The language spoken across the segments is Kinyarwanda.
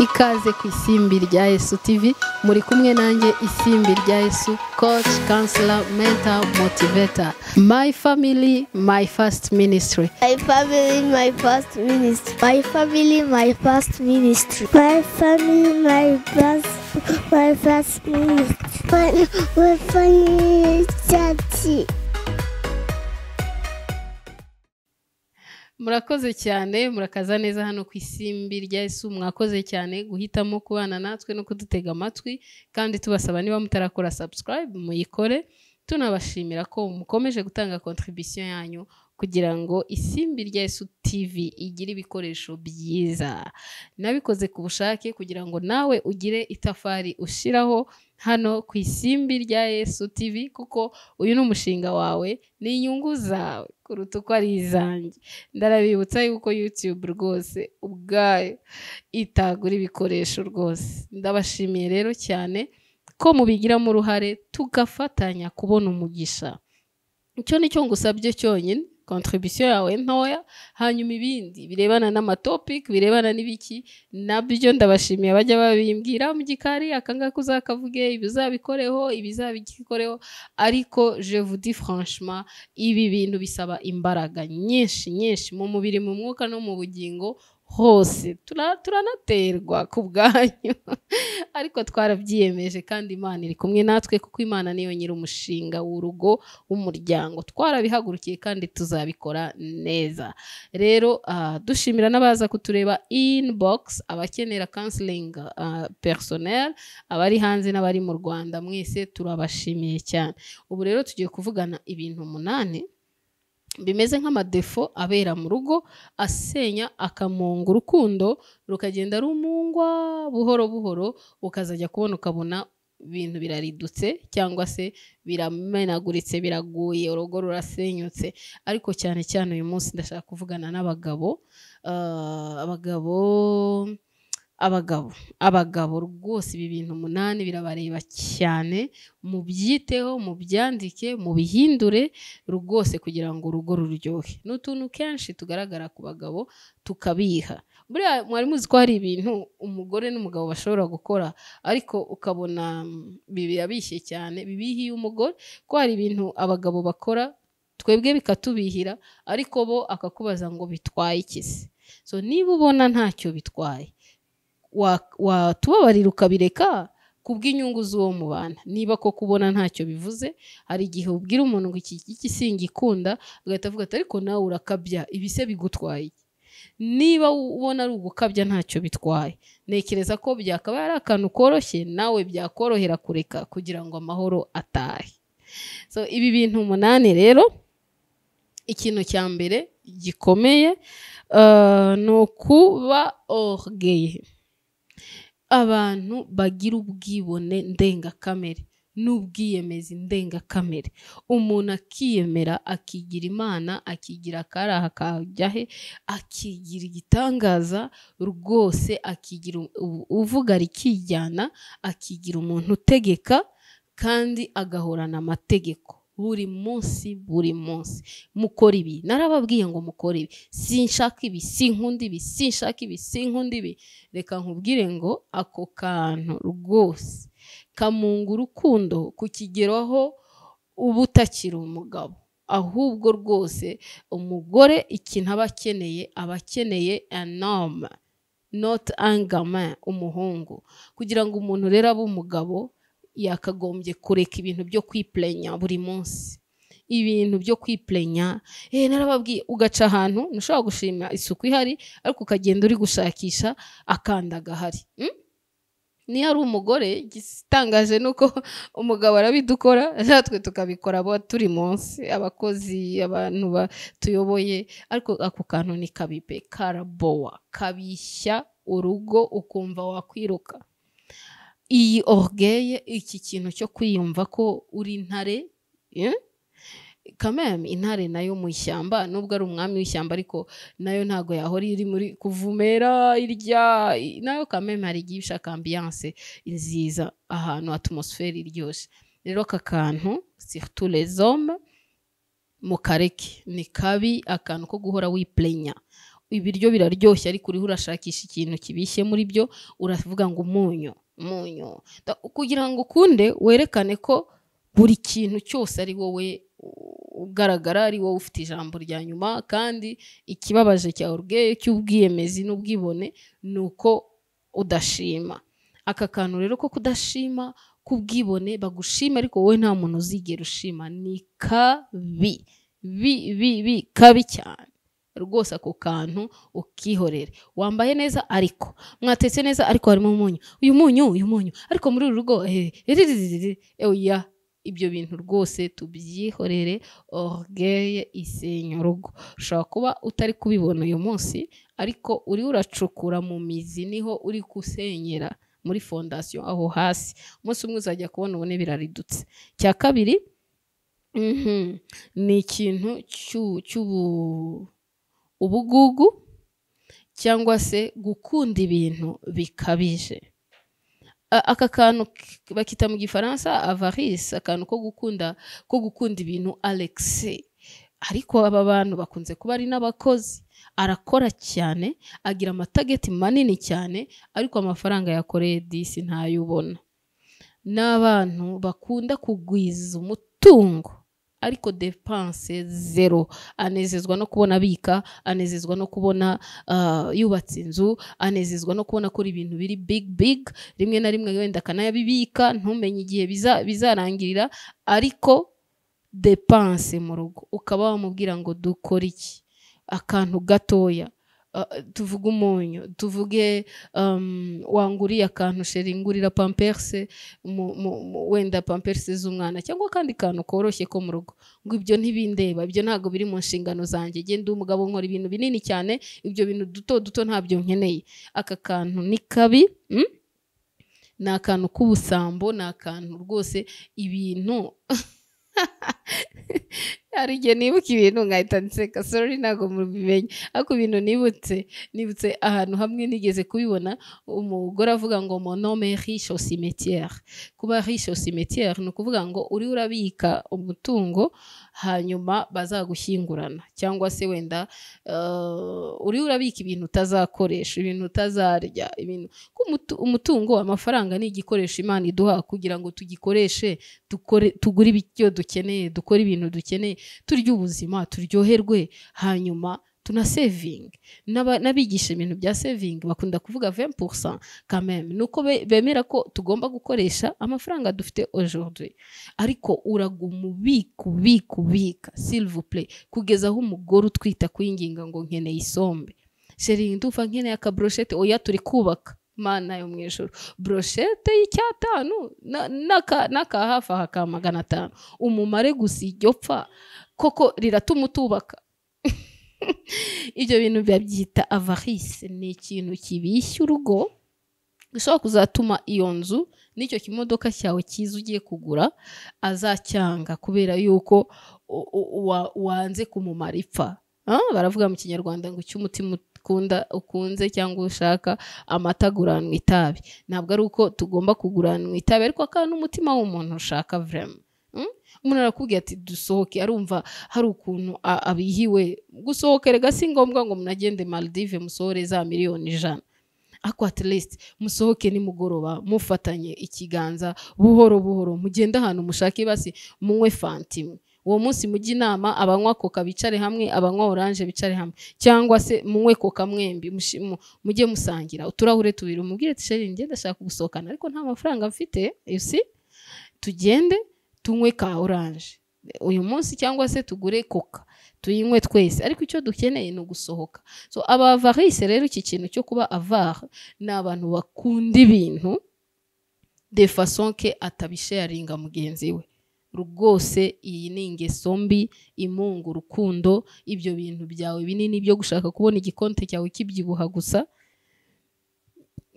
ikaze ku isimbi rya yesu tv muri kumwe nanjye isimbi rya yesu coach counselor mentor motivator my family my first ministry my family my first ministry my family my first ministry my family my first my first ministry my, my family ministry murakoze cyane murakaza neza hano ku isimbi rya esu mwakoze cyane guhitamo kubana natwe no kudutega amatwi kandi tubasaba niba mutarakora subscribe muyikore tunabashimira ko mukomeje gutanga contribution yanyu kugira ngo isimbi rya esu TV igire ibikoresho byiza nabikoze ku bushake kugira ngo nawe ugire itafari ushyiraho hano ku isimbi rya Yesu TV kuko uyu ni umushinga wawe ni inyungu zawe kuruta uko ari izanjye ndarabibutsa yuko YouTube rwose ubwayo itagura ibikoresho rwose ndabashimiye rero cyane ko mubigiramo uruhare tugafatanya kubona umugisha icyo ni cyo ngusabye cyonyine kontribusiyo yawe ntoya hanyuma ibindi birebana n'amatopiki birebana n'ibiki nabyo ndabashimiye bajya babimbwira mu gikari akangaka uzakavuge ibizabikoreho ibizabikoreho ariko je vous dis franchement ibi bintu bisaba imbaraga nyinshi nyinshi mu mubiri mu mwuka no mu bugingo hose turanaterwa ku bwanyu ariko twarabyiyemeje kandi imana iri kumwe natwe kuko imana niyo umushinga w'urugo w'umuryango twarabihagurukiye kandi tuzabikora neza rero ah, dushimira n'abaza kutureba inibogisi abakenera kansilingi ah, personel abari hanze n'abari mu rwanda mwese turabashimiye cyane ubu rero tugiye kuvugana ibintu umunani bimeze nk'amadefo abera mu rugo asenya akamunga urukundo rukagenda rumungwa buhoro buhoro ukazajya kubona ukabona ibintu biraridutse cyangwa se biramenaguritse biraguye urugo rurasenyutse ariko cyane cyane uyu munsi ndashaka kuvugana n'abagabo ah, abagabo abagabo abagabo rwose ibi bintu umunani birabareba cyane mubyiteho mubyandike mubihindure rwose kugira ngo urugo ruryohe ni utuntu kenshi tugaragara ku bagabo tukabiha buriya mwari muzi ko hari ibintu umugore n'umugabo bashobora gukora ariko ukabona mm, birabishye cyane bibihiye umugore ko hari ibintu abagabo bakora twebwe bikatubihira ariko bo akakubaza ngo bitwaye iki so niba ubona ntacyo bitwaye watubabarira ukabireka kubw'inyungu z'uwo mubana niba ko kubona ntacyo bivuze hari igihe ubwira umuntu ngo iki giti singikunda agahita avuga ati ariko nawe urakabya ibise bigutwaye niba ubona ari ugukabya ntacyo bitwaye ntekereza ko byakaba ari akantu koroshye nawe byakorohera kureka kugira ngo amahoro atahe so ibi bintu umunani rero ikintu cya mbere gikomeye eh, ni ukuba orugeye abantu bagira ubwibone ndengakamere n'ubwiyemezi ndengakamere umuntu akiyemera akigira imana akigira akaraha kajya he akigira igitangaza rwose akigira uvuga rikijyana akigira umuntu utegeka kandi agahorana amategeko buri munsi buri munsi mukora ibi narababwiye ngo mukore ibi sinshaka ibi sinkunda ibi sinshaka ibi sinkunda ibi reka nkubwire ngo ako kantu rwose kamunga urukundo ku kigero aho uba utakiri umugabo ahubwo rwose umugore ikintu aba akeneye aba akeneye anoma noti angama umuhungu kugira ngo umuntu rero abe umugabo yakagombye kureka ibintu byo kwiplenya buri munsi ibintu byo kwiplenya eh, narababwiye ugaca ahantu ntushobora gushima isuku ihari ariko ukagenda uri gushakisha akanda gahari hmm? niyo ari umugore igitangaje ni uko umugabo arabidukora natwe tukabikora abo turi munsi abakozi abantu batuyoboye ariko ako kantu ni kabibe karabowa kabishya urugo ukumva wakwiruka iyi orugeye iki kintu cyo kwiyumva ko uri intare eh? kameme intare nayo mu ishyamba nubwo ari umwami w'ishyamba ariko nayo ntabwo yahora iri muri kuvumera irya nayo kameme hari igihe ishaka ambiyanse nziza ahantu atumusferi iryoshye rero aka kantu sifuturezome mukareke ni kabi akantu ko guhora wiplenya ibiryo biraryoshye ariko uriho urashakisha ikintu kibishye muri byo uravuga ngo umunyu munyu kugira ngo ukunde werekane ko buri kintu cyose ari wowe ugaragara ari wowe ufite ijambo rya nyuma kandi ikibabaje cya urwego cy'ubwiyemezi n'ubwibone ni uko udashima aka kantu rero ko kudashima k'ubwibone bagushima ariko wowe nta muntu uzigera ushima ni kabi bi bi bi kabi cyane rwose ako kantu ukihorere wambaye neza ariko mwatetse neza ariko harimo umunyu uyu munyu uyu munyu ariko muri uru rugo eh, eh, eh, ya ibyo bintu rwose tubyihorere orugeye isenya urugo ushobora kuba utari kubibona uyu munsi ariko uri uracukura mu mizi niho uri gusenyera muri fondasiyo aho hasi umunsi umwe uzajya kubona ubone biraridutse cya kabiri mhm, ni ikintu cy'ubu ubugugu cyangwa se gukunda ibintu bikabije aka kantu bakita mu gifaransa avarisi akantu ko gukunda ko gukunda ibintu alexi ariko aba bantu bakunze kuba ari n'abakozi arakora cyane agira amatageti manini cyane ariko amafaranga yakoreye disi ntayubona ni abantu bakunda kugwiza umutungo ariko depanse zero anezezwa no kubona abika anezezwa no kubona ah, yubatse inzu anezezwa no kubona akora ibintu biri big big rimwe na rimwe wenda akanayabibika ntumenye igihe bizarangirira ariko depanse mu rugo ukaba wamubwira ngo dukore iki akantu gatoya tuvuge umunyu tuvuge um, wanguriye akantu sheri ngurira pamperse wenda pamperse z'umwana cyangwa akandi kantu koroshye ko mu rugo ngo ibyo ntibindeba ibyo ntabwo biri mu nshingano zanjye genda umugabo nkora ibintu binini cyane ibyo bintu duto duto ntabyo nkeneye aka kantu ni kabi hmm? ni akantu k'ubusambo ni akantu rwose ibintu hari igihe nibuka ibintu nkahita nseka sorry ntabwo mubimenya ariko ibintu nibutse nibutse ahantu hamwe nigeze kubibona umugore avuga ngo monome riche au kuba riche au ni ukuvuga ngo uri urabika umutungo hanyuma bazagushyingurana cyangwa se wenda eh, uri urabika ibintu utazakoresha ibintu utazarya ibintu umutungo amafaranga ni igikoresho imana iduha kugira ngo tugikoreshe tugure ibyo dukeneye dukore ibintu dukeneye turya ubuzima turyoherwe hanyuma tunasevinge n'abigisha ibintu bya sevingi bakunda kuvuga vempurusa kameme ni uko bemera ko tugomba gukoresha amafaranga dufite ojorudi ariko uraguma ubika ubika ubika silivupure kugeza aho umugore utwita kuyinginga ngo nkeneye isombe sheri nduva nkeneye akaburoshete oya turi kubaka mana yo mu ijoro broshete y'icyatanu n'aka hafi aha ka magana atanu umumare gusa iryo pfa koko riratuma utubaka ibyo bintu byabyita avarise ni ikintu kibishya urugo gishobora kuzatuma iyo nzu n'icyo kimodoka cyawe cyiza ugiye kugura azacyanga kubera yuko wanze kumumara ipfa ah, baravuga mu kinyarwanda ngo icyo umutima ukunda ukunze cyangwa ushaka amata aguranwa itabi ntabwo ari uko tugomba kuguranwa itabi ariko akaba n'umutima w'umuntu ushaka vrema hmm? umuntu arakubwira ati dusohoke arumva hari ukuntu abihiwe gusohokerega si ngombwa ngo munagende Maldive musohore za miliyoni ijana ako atirisiti musohoke nimugoroba mufatanye ikiganza buhoro buhoro mugende ahantu mushake basi munywe fanti imwe uwo munsi mujye inama abanywa koka bicare hamwe abanywa oranje bicare hamwe cyangwa se munywe koka mwembi mujye musangira uturahure tubiri umubwire tisheri ngende ndashaka gusohokana ariko nta mafaranga mfite yusi tugende tunywe ka oranje uyu munsi cyangwa se tugure koka tuyinywe twese ariko icyo dukeneye ni ugusohoka so abavarise rero iki kintu cyo kuba avare ni abantu bakunda ibintu de fason ke mugenzi we rwose iyi ni ingeso mbi imunga urukundo ibyo bintu byawe binini byo gushaka kubona igikonte cyawe kibyibuha gusa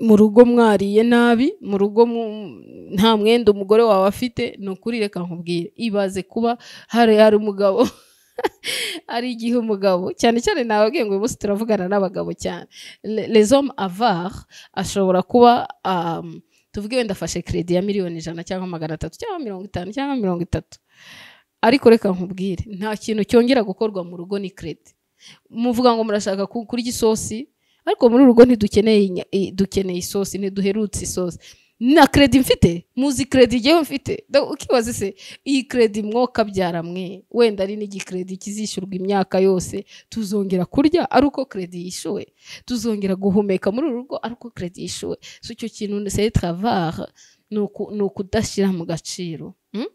mu rugo mwariye nabi mu rugo nta mwenda umugore wawe afite ni ukuri reka nkubwire ibaze kuba hari hari umugabo ari igihe umugabo cyane cyane nawe ababwiye ngo uyu munsi turavugana n'abagabo cyane lezome avare ashobora kuba tuvuge wenda afashe keredi ya miliyoni ijana cyangwa magana atatu cyangwa mirongo itanu cyangwa mirongo itatu ariko reka nkubwire nta kintu cyongera gukorwa mu rugo ni keredi muvuga ngo murashaka kurya isosi ariko muri rugo ntidukeneye dukeneye isosi ntiduherutse isosi na keredi mfite muzi keredi ngewe mfite ukibaza se iyi keredi mwokabyara byaramwe wenda ari n'igikeredi kizishyurwa imyaka yose tuzongera kurya ari uko kredi yishyuwe tuzongera guhumeka muri uru rugo ari uko keredi yishyuwe si icyo kintu se travare ni ukudashyira mu gaciro hmm?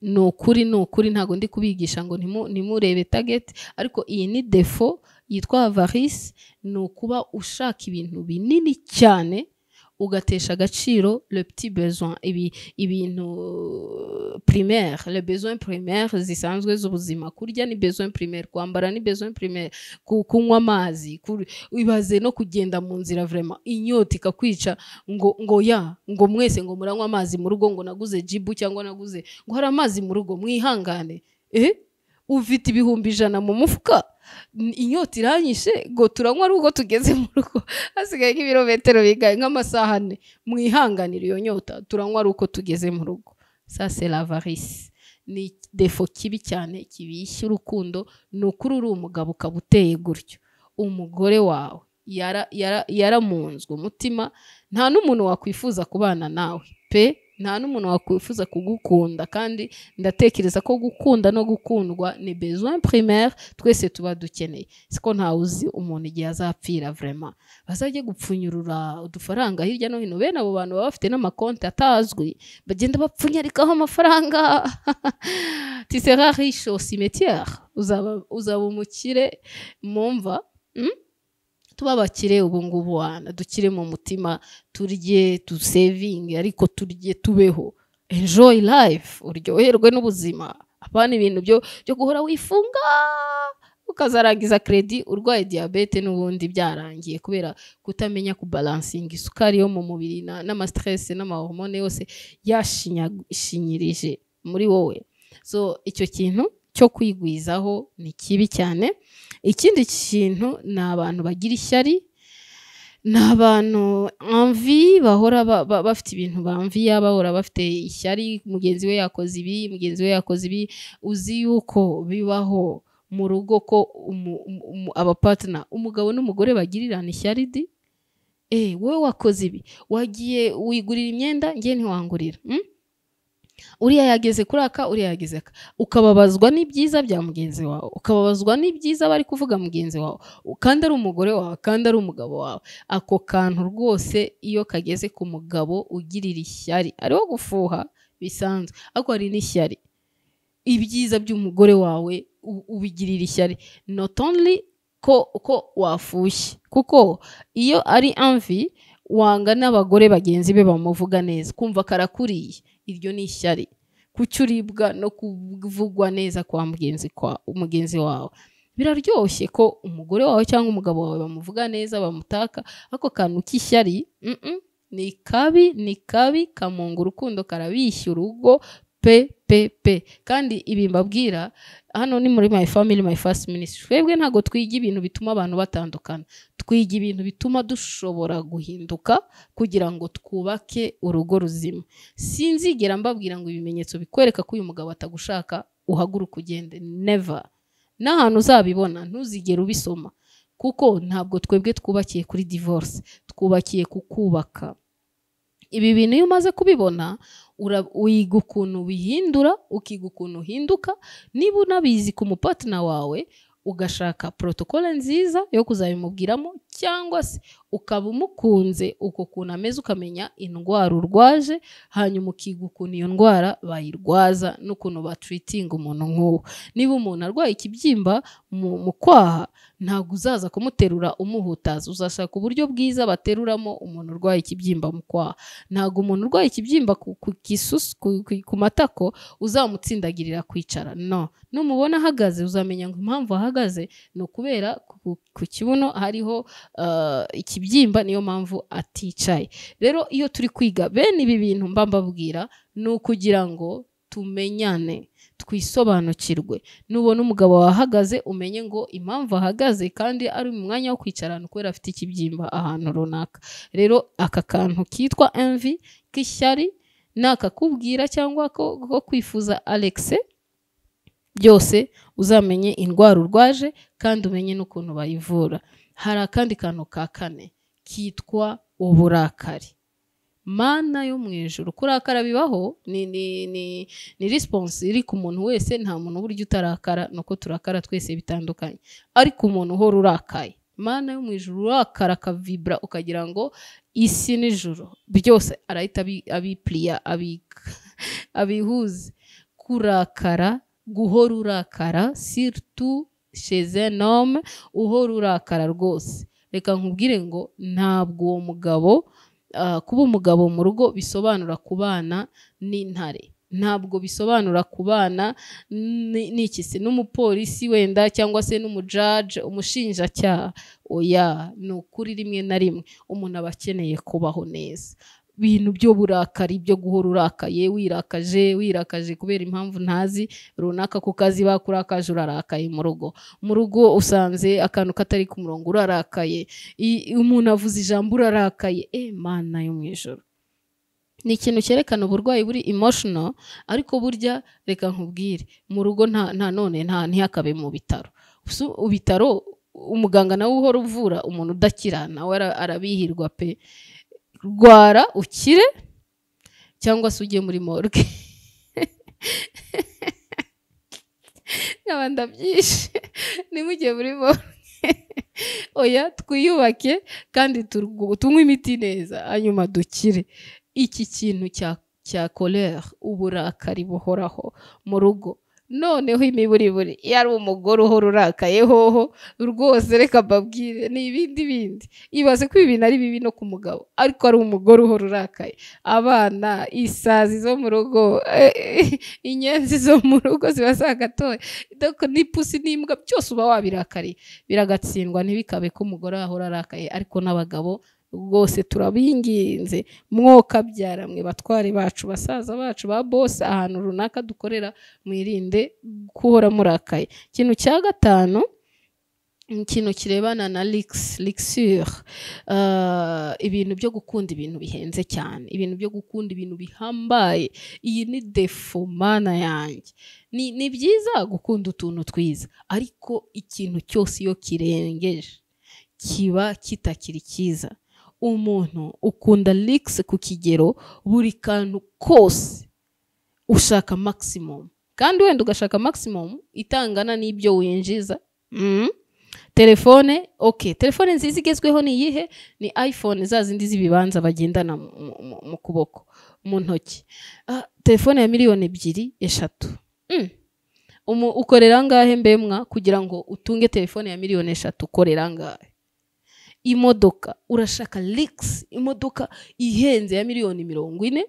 ni ukuri ni ukuri ntabwo ndi kubigisha ngo nimurebe tageti ariko iyi ni defo yitwa avarisi ni ukuba ushaka ibintu binini cyane ugatesha agaciro le petit besoin ibintu primaire le besoin primaire zisanzwe z'ubuzima kurya ni besoin primaire kwambara ni besoin primaire kunywa amazi ibaze no kugenda mu nzira vrema inyota ikakwica ngo ngo ya ngo mwese ngo muranywa amazi mu rugo ngo naguze jibu cyangwa naguze ngo hari amazi mu rugo mwihangane eh ufite ibihumbi ijana mu mufuka inyota iranyishe ngo turanywa ari uko tugeze mu rugo hasigaye nk'ibirometero bigaye nk'amasaha ane mwihanganire iyo nyota turanywa ari uko tugeze mu rugo sa seravarisi ni defo kibi cyane kibishya urukundo ni ukuri uri umugabo ukaba uteye gutyo umugore wawe yaramunzwe umutima nta n'umuntu wakwifuza kubana nawe pe nta n'umuntu wakwifuza kugukunda kandi ndatekereza ko gukunda no gukundwa ni besoin primaire twese tuba dukeneye siko ntawe uzi umuntu igihe azapfira vrema bazajye gupfunyurura udufaranga hirya no hino bene abo bantu baba bafite n'amakonti atazwi bagenda bapfunyarikaho amafaranga tisera riche au uzaba umukire mumva mva hmm? tube abakire ubu ngubu ah, dukire mu mutima turye dusevinge ariko turye tubeho enjoy life uryoherwe n'ubuzima apana ibintu byo guhora wifunga ukazarangiza kredi urwaye diyabete n'ubundi byarangiye kubera kutamenya kubalansinga isukari yo mu mubiri n'amasiteresi n’amahomone yose yashinyirije muri wowe so icyo kintu cyo kwigwizaho ni kibi cyane ikindi kintu ni abantu bagira ishyari ni abantu amvi bahora bafite ibintu bamviya bahora bafite ishyari mugenzi we yakoze ibi mugenzi we yakoze ibi uzi yuko bibaho mu rugo ko abapatina umugabo n'umugore bagirirana ishyari di eh, wowe wakoze ibi wagiye wigurira imyenda nge ntiwangurira hmm? uriya yageze kuri aka uriya yageze aka ukababazwa n'ibyiza bya mugenzi wawe ukababazwa n'ibyiza bari kuvuga mugenzi wawe kandi ari umugore wawe kandi ari umugabo wawe ako kantu rwose iyo kageze ku mugabo ugirira ishyari ariho gufuha bisanzwe ariko hari n'ishyari ibyiza by'umugore wawe ubigirira ishyari not only ko ko wafushye kuko iyo ari amvi wanga n'abagore bagenzi be bamuvuga neza kumva karakuriye iryo ni ishyari kuki uribwa no kuvugwa neza kwa mugenzi kwa mugenzi wawe biraryoshye ko umugore wawe cyangwa umugabo wawe bamuvuga neza bamutaka ako kantu k'ishyari ni kabi ni kabi kamunga urukundo karabishya urugo pe pe pe kandi ibi mbabwira hano ni muri my family my first ministry twebwe ntabwo twiga ibintu bituma abantu batandukana twiga ibintu bituma dushobora guhinduka kugira ngo twubake urugo ruzima sinzigera mbabwira ngo ibimenyetso bikwereka ko uyu mugabo atagushaka uhaguruka ugende neva n'ahantu uzabibona ntuzigere ubisoma kuko ntabwo twebwe twubakiye kuri divorce twubakiye ku kubaka ibi bintu iyo umaze kubibona wiga ukuntu ubihindura ukiga ukuntu uhinduka niba unabizi ku mupatina wawe ugashaka porotokole nziza yo kuzabimubwiramo cyangwa se ukaba umukunze uko kuntu ameze ukamenya indwara urwaje hanyuma ukiga ukuntu iyo ndwara bayirwaza n'ukuntu batiritinga umuntu nk'uwo niba umuntu arwaye ikibyimba mu kwaha ntabwo uzaza kumuterura umuhutaza uzashaka uburyo bwiza bateruramo umuntu urwaye ikibyimba mu kwaha ntabwo umuntu urwaye ikibyimba ku matako uzamutsindagirira kwicara no numubona ahagaze uzamenya ngo impamvu ahagaze ni ukubera ku kibuno hariho eh, ikibyimba niyo mpamvu aticaye rero iyo turi kwiga bene ibi bintu mba mbabwira ni ukugira ngo tumenyane twisobanukirwe nubona umugabo wahagaze umenye ngo impamvu ahagaze kandi ari mu mwanya wo kwicarana kubera afite ikibyimba ahantu runaka rero aka kantu kitwa envi k'ishyari ni akakubwira cyangwa ko kwifuza alexe byose uzamenye indwara urwaje kandi umenye n'ukuntu bayivura hari akandi kantu ka kane kitwa uburakari mana yo mu ijoro kurakara bibaho ni risiponsi iri ku muntu wese nta muntu uburyo utarakara ni uko turakara twese bitandukanye ariko umuntu uhora urakaye mana yo mu ijoro urakara akavibura ukagira ngo isi n'ijoro byose arahita abipuriya abihuze kurakara guhora urakara siritu sheze nome uhora urakara rwose reka nkubwire ngo ntabwo uwo mugabo ah, kuba umugabo mu rugo bisobanura kubana n'intare ntabwo bisobanura kubana n'ikisi n'umupolisi wenda cyangwa se n'umujaje umushinjacyaha oya ni ukuri rimwe na rimwe umuntu aba akeneye kubaho neza bintu by'uburakari byo guhora urakaye wirakaje wirakaje kubera impamvu ntazi runaka ku kazi bakurakaje urarakaye mu rugo mu rugo usanze akantu katari ku murongo urarakaye umuntu avuze ijambo urarakaye e mana yo mu ijoro ni ikintu cyerekana uburwayi buri emotional ariko burya reka nkubwire mu rugo nta none nta ntihakabe mu bitaro ibitaro umuganga nawe uhora uvura umuntu udakira nawe arabihirwa pe rwara ukire cyangwa se ujye muri morgue nkaba ndabyishe ntimugiye muri morgue oya twiyubake kandi tunywe imiti neza hanyuma dukire iki kintu cya cya kolera uburakari buhoraho mu rugo noneho imiburiburi iyo ari umugore uhora urakaye hoho rwose reka mbabwire ni ibindi bindi ibaze ko ibi bintu ari bibi no ku mugabo ariko ari umugore uhora urakaye abana isazi zo mu rugo eh, inyenzi zo mu rugo ziba zagatoye n'ipusi n'imbwa byose uba wabirakariye biragatsindwa ntibikabe ko umugore ahora arakaye ariko n'abagabo rwose turabinginze mwokabyara mwe batware bacu basaza bacu ba bose ahantu runaka dukorera mwirinde guhora murakaye ikintu cya gatanu ikintu kirebana na lixure ah, ibintu byo gukunda ibintu bihenze cyane ibintu byo gukunda ibintu bihambaye iyi ni defo yanjye ni byiza gukunda utuntu twiza ariko ikintu cyose iyo kirengeje kiba kitakiri cyiza umuntu ukunda ligisi ku kigero buri kantu kose ushaka maximum kandi wenda ugashaka maximum itangana n'ibyo winjiza mm, telefone ok telefone nziza igezweho ni iyihe ni iphone za zindi z'ibibanza bagendana mu kuboko mu ntoki ah, telefone ya miliyoni ebyiri eshatu mm. ukorera angahe mbemwa kugira ngo utunge telefone ya miliyoni eshatu ukorera angahe imodoka urashaka legisi imodoka ihenze ya miliyoni mirongo ine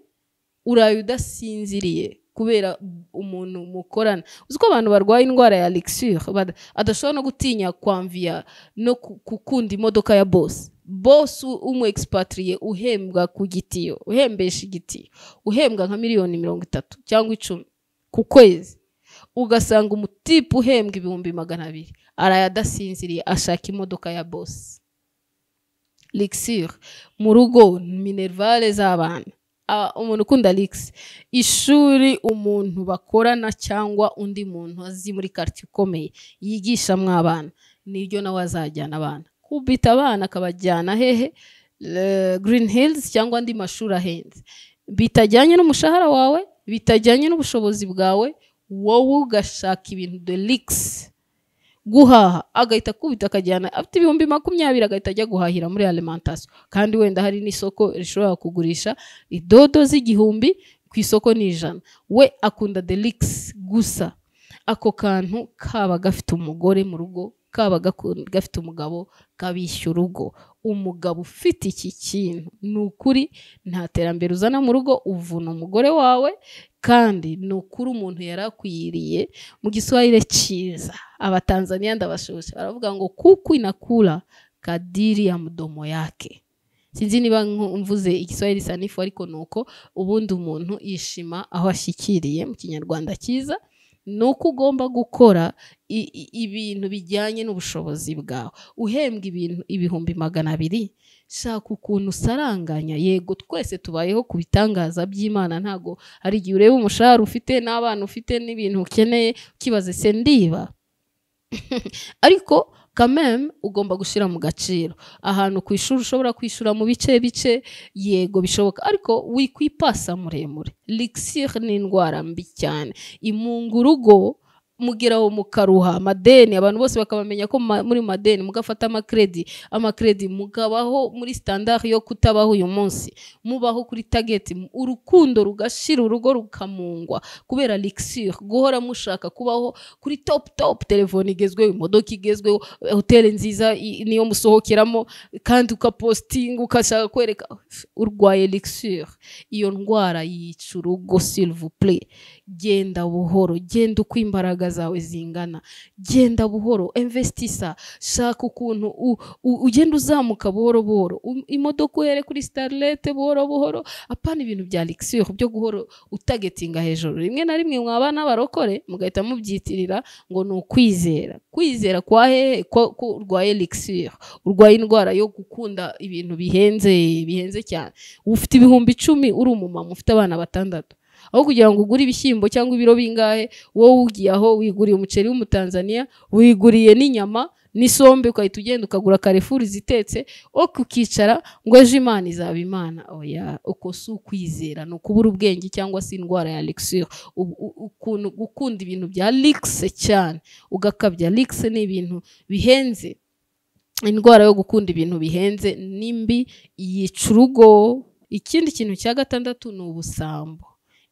uraye udasinziriye kubera umuntu mukorana uzi ko abantu barwaye indwara ya legisiyo adashobora no gutinya kwamviya no gukunda imodoka ya bose bose umu egisipatiriye uhembwa ku gitiyo uhembesha igitiyo uhembwa nka miliyoni mirongo itatu cyangwa icumi ku kwezi ugasanga umutipe uhembwa ibihumbi magana abiri araye adasinziriye ashaka imodoka ya bose likisiri mu rugo minerivare z'abana umuntu ukunda ligisi ishuri umuntu bakorana cyangwa undi muntu azi muri karitsiye ikomeye yigisha abana nibyo nawe azajyana abana kubita abana akabajyana hehe Green Hills cyangwa andi mashuri ahenze bitajyanye n'umushahara wawe bitajyanye n'ubushobozi bwawe wowe ugashaka ibintu de ligisi guhaha agahita akubita akajyana afite ibihumbi makumyabiri agahita ajya guhahira muri alimantasiyo kandi wenda hari n'isoko rishobora kugurisha idodo z'igihumbi ku isoko ni ijana we akunda deligisi gusa ako kantu kaba gafite umugore mu rugo kaba gafite umugabo kabishya urugo umugabo ufite iki kintu ni ukuri nta terambere uzana mu rugo uvuna umugore wawe kandi ni ukuri umuntu yarakwiriye mu giswahire cyiza abatanzaniya ndabashusha baravuga ngo kuko inakura kadiri ya mudomo yake sinzi niba mvuze igiswahili sanifu ariko ni uko ubundi umuntu yishima aho ashyikiriye mu kinyarwanda cyiza ni uko ugomba gukora ibintu bijyanye n'ubushobozi bwawe uhembwa ibintu ibihumbi magana abiri shaka ukuntu usaranganya yego twese tubayeho ku bitangaza by'imana ntago hari igihe ureba umushahara ufite n'abana ufite n'ibintu ukeneye ukibaze se ndiba ariko kameme ugomba gushyira mu gaciro ahantu ku ishuri ushobora kwishyura mu bice bice yego bishoboka ariko wikwipasa muremure likisire ni indwara mbi cyane imunga urugo mugera aho mukaruha amadeni abantu bose bakabamenya ko muri madeni mugafata amakredi amakredi mugabaho muri sitandari yo kutabaho uyu munsi mubaho kuri tageti urukundo rugashira urugo rukamungwa kubera likisire guhora mushaka kubaho kuri topu topu telefone igezweho imodoka igezweho hoteli nziza niyo musohokeramo kandi ukapositinga ukashaka kwereka urwaye likisire iyo ndwara yica urugo silivupure genda buhoro genda uko imbaraga zawe zingana genda buhoro imvesitisa shaka ukuntu ugenda uzamuka buhoro buhoro um, imodoka uhere kuri sitarilete buhoro buhoro apana ibintu bya likisiyo byo guhora utagetinga hejuru rimwe na rimwe mwaba n'abarokore mugahita mubyitirira ngo ni ukwizera kwizera kwa hehe ko urwaye likisiyo urwaye indwara yo gukunda ibintu bihenze bihenze cyane ufite ibihumbi icumi uri umumama ufite abana batandatu aho kugira ngo ugure ibishyimbo cyangwa ibiro bingahe wowe ugiye aho wiguriye umuceri w'umutanzaniya wiguriye n'inyama n'isombe ugahita ugenda ukagura karefuri zitetse oke kukicara ngo ejo imana izaba imana oya uko si ukwizera ni ukubura ubwenge cyangwa se indwara ya likisire ukuntu gukunda ibintu bya likise cyane ugakabya likise ni ibintu bihenze indwara yo gukunda ibintu bihenze nimbi yica urugo ikindi kintu cya gatandatu ni ubusambo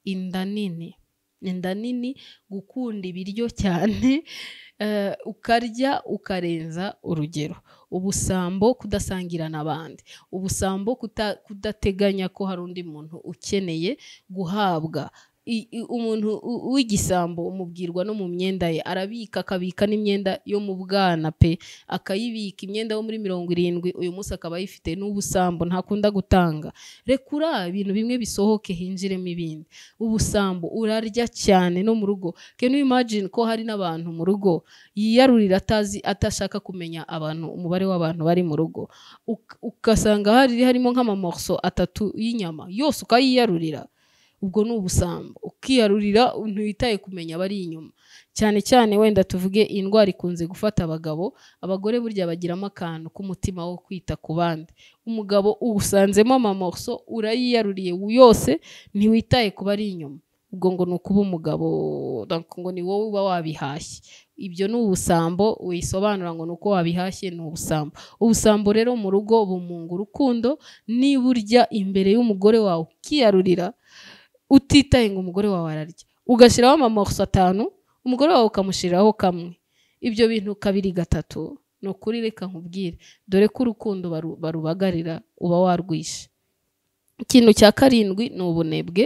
inda nini inda nini gukunda ibiryo cyane eh, ukarya ukarenza urugero ubusambo kudasangira n'abandi ubusambo kudateganya ko hari undi muntu ukeneye guhabwa umuntu w'igisambo umubwirwa no mu myenda ye arabika akabika n'imyenda yo mu bwana pe akayibika imyenda yo muri mirongo irindwi uyu munsi akaba ayifite n'ubusambo ntakunda gutanga rekura ibintu bimwe bisohoke hinjiremo ibindi ubusambo urarya cyane no mu rugo can you imagine ko hari n'abantu mu rugo yiyarurira atazi atashaka kumenya abantu umubare w'abantu bari mu rugo ugasanga hari harimo nk'amamorso atatu y'inyama yose ukayiyarurira ubwo ni ubusambo ukiyarurira ntwitaye kumenya abari inyuma cyane cyane wenda tuvuge indwara ikunze gufata abagabo abagore burya bagiramo akantu k'umutima wo kwita ku bandi umugabo uwusanzemo amamoso urayiyaruriye yose ntiwitaye kuba ari inyuma ubwo ngo ni ukuba umugabo ngo ni wowe uba wabihashye ibyo ni ubusambo wisobanura ngo ni uko wabihashye ni ubusambo ubusambo rero mu rugo bumunga urukundo niba urya imbere y'umugore wawe ukiyarurira utitaye ngo umugore wawe ararya ugashyiraho amamoso atanu umugore wawe ukamushyiriraho kamwe ibyo bintu kabiri gatatu ni ukuri reka nkubwire dore ko urukundo barubagarira uba warwishe ikintu cya karindwi ni ubunebwe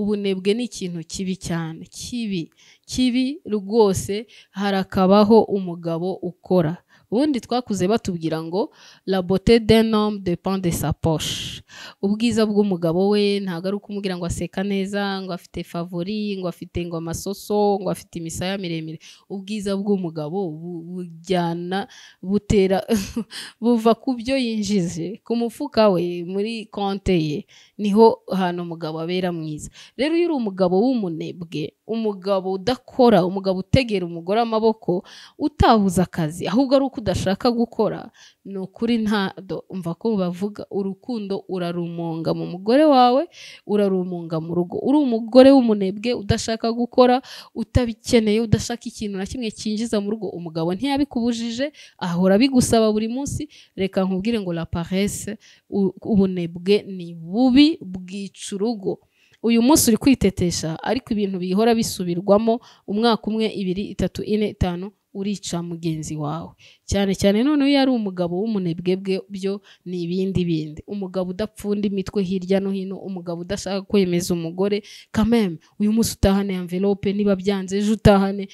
ubunebwe ni ikintu kibi cyane kibi kibi rwose harakabaho umugabo ukora ubundi twakuze batubwira ngo la beauté d'un homme dépend de sa poche ubwiza bw'umugabo we ntabwo ari ukumubwira ngo aseka neza ngo afite favori ngo afite ngo amasoso ngo afite imisaya miremire ubwiza bw'umugabo bujyana butera buva ku byo yinjize ku mufuka we muri konte ye niho ahantu umugabo abera mwiza rero iyo uri umugabo w'umunebwe umugabo udakora umugabo utegera umugore amaboko utahuza akazi ahubwo ari uko udashaka gukora ni ukuri nta umva ko bavuga urukundo urarumunga mu mugore wawe urarumunga mu rugo uri umugore w'umunebwe udashaka gukora utabikeneye udashaka ikintu na kimwe cyinjiza mu rugo umugabo ntiyabikubujije ahora bigusaba buri munsi reka nkubwire ngo la paresse ubunebwe ni bubi bwica urugo uyu munsi uri kwitetesha ariko ibintu bihora bisubirwamo umwaka umwe ibiri itatu ine itanu urica mugenzi wawe cyane cyane noneho iyo ari umugabo w'umunebwe bwe byo ni ibindi bindi umugabo udapfunda imitwe hirya no hino umugabo udashaka kwemeza umugore kameme uyu munsi utahane envelope niba byanze ejo utahane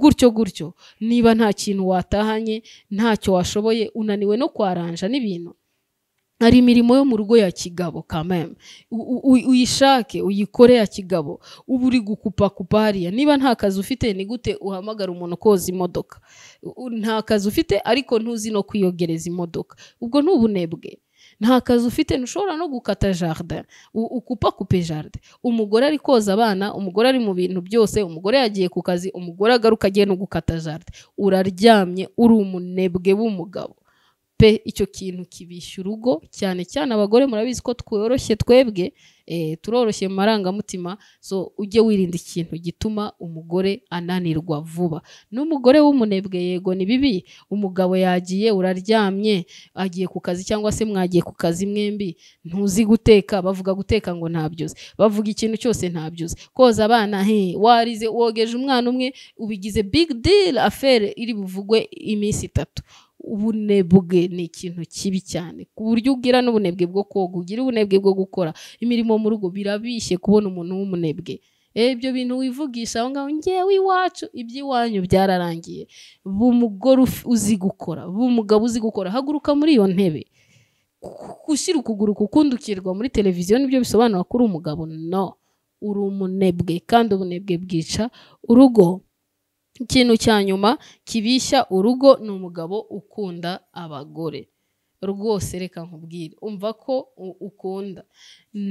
gutyo gutyo niba nta kintu watahanye ntacyo washoboye unaniwe no kwaranja n'ibintu hari imirimo yo mu rugo ya kigabo kameme uyishake uyikore ya kigabo uba uri gukupakupa hariya niba nta kazi ufite ni gute uhamagara umuntu koza imodoka nta kazi ufite ariko ntuzi no kwiyogereza imodoka ubwo ni ubunebwe nta kazi ufite ntushobora no gukata jaride ukupa kupe jaride umugore ari koza abana umugore ari mu bintu byose umugore yagiye ku kazi umugore agaruka agiye no gukata jaride uraryamye uri umunebwe w'umugabo pe icyo kintu kibishya urugo cyane cyane abagore murabizi ko tworoshye twebwe eh, turoroshye mu marangamutima so ujye wirinda ikintu gituma umugore ananirwa vuba n'umugore w'umunebwe yego ni bibi umugabo yagiye uraryamye agiye ku kazi cyangwa se mwagiye ku kazi mwembi ntuzi guteka bavuga guteka ngo ntabyoze bavuga ikintu cyose ntabyoze koza abana he warize wogeje umwana umwe ubigize big deal afere iri buvugwe iminsi itatu ubunebwe ni ikintu kibi cyane ku buryo ugira n'ubunebwe bwo koga ugira ubunebwe bwo gukora imirimo mu rugo birabishye kubona umuntu w'umunebwe eh, ibyo bintu wivugisha aho ngaho ngewe iwacu iby'iwanyu byararangiye b'umugore uzi gukora b'umugabo uzi gukora haguruka muri iyo ntebe gushyira ukuguru kukundukirwa muri televiziyo nibyo bisobanura ko uri umugabo no uri umunebwe kandi ubunebwe bwica urugo ikintu cya nyuma kibishya urugo ni umugabo ukunda abagore rwose reka nkubwire umva ko ukunda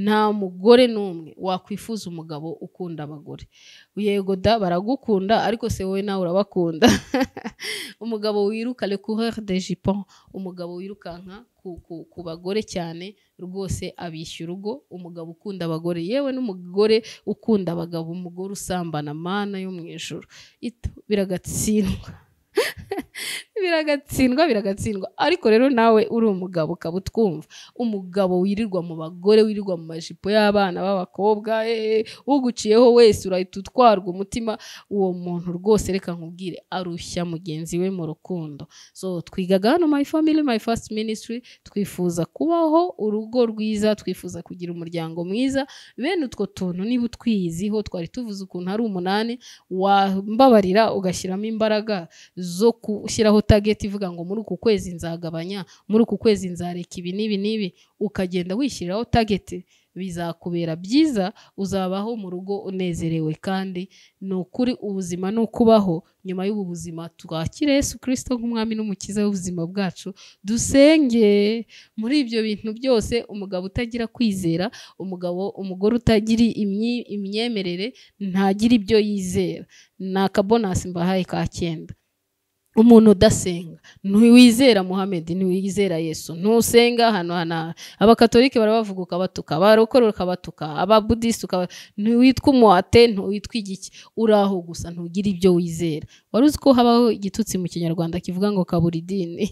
nta mugore n'umwe wakwifuza umugabo ukunda abagore yego da baragukunda ariko se wowe nawe urabakunda umugabo wirukane coureur de jupon umugabo wirukanka ku bagore cyane rwose abishyura urugo umugabo ukunda abagore yewe n'umugore ukunda abagabo umugore usambana mana yo mu ijoro biratsindwa biragatsindwa biragatsindwa ariko rero nawe uri umugabo ukaba utwumva umugabo wirirwa mu bagore wirirwa mu majipo y'abana b'abakobwa uguciyeho wese urahita utwarwa umutima uwo muntu rwose reka nkubwire arushya mugenzi we mu rukundo so twigaga hano my family my first ministry twifuza kubaho urugo rwiza twifuza kugira umuryango mwiza bene utwo tuntu niba utwiyiziho twari tuvuze ukuntu ari umunani wambabarira ugashyiramo imbaraga zo gushyiraho tageti ivuga ngo muri uku kwezi nzagabanya muri uku kwezi nzareka ibi n'ibi n'ibi ukagenda wishyiraho tageti bizakubera byiza uzabaho mu rugo unezerewe kandi ni ukuri ubuzima ni ukubaho nyuma y'ubu buzima twakire Yesu kirisito nk'umwami n'umukiza w'ubuzima bwacu dusenge muri ibyo bintu byose umugabo utagira kwizera umugabo umugore utagira imyemerere ntagira ibyo yizera ni akabonasi mbahaye ka cyenda umuntu udasenga ntiwizera muhammed ntiwizera yesu ntusenga hano hano abakatolike barabavuga ukabatuka abarokore ukabatuka ababudisite ntiwitwa umuhate ntiwitwa igiki uraho gusa ntugire ibyo wizera wari uzi ko habaho igitutsi mu kinyarwanda kivuga ngo kabura idini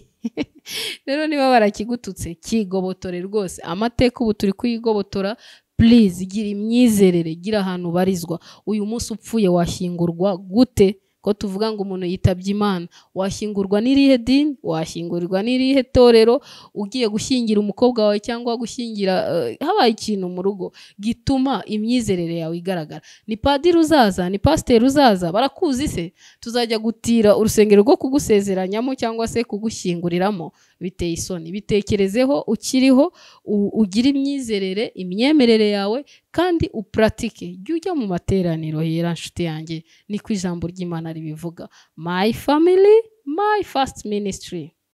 rero niba barakigututse kigobotore rwose amateka ubu turi kuyigobotora purize gira imyizerere gira ahantu ubarizwa uyu munsi upfuye washyingurwa gute ko tuvuga ngo umuntu yitabye imana washyingurwa n'irihe dini washyingurirwa n'irihe torero ugiye gushyingira umukobwa wawe cyangwa gushyingira eh, habaye ikintu mu rugo gituma imyizerere yawe igaragara ni padiri uzaza ni pasiteri uzaza barakuzi se tuzajya gutira urusengero rwo kugusezeranyamo cyangwa se kugushyinguriramo biteye isoni bitekerezeho ukiriho ugire imyizerere imyemerere yawe kandi upuratike jya ujya mu materaniro yera nshuti yanjye niko ijambo ry'imana ribivuga my family, my first ministry”